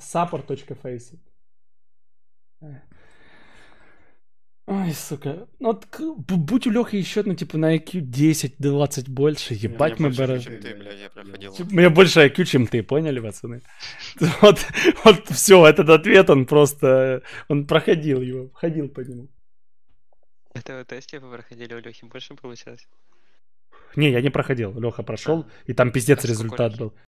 support.face. Ой, сука. Ну вот будь у Лехи еще, ну, типа, на IQ 10-20 больше, ебать мы бы... Мне больше IQ, чем ты, поняли, пацаны? Вот, вот все, этот ответ, он просто... Он проходил его, ходил по нему. Это вот тест, типа, проходили у Лехи, больше получилось? Не, я не проходил. Леха прошел, а. и там пиздец а результат был.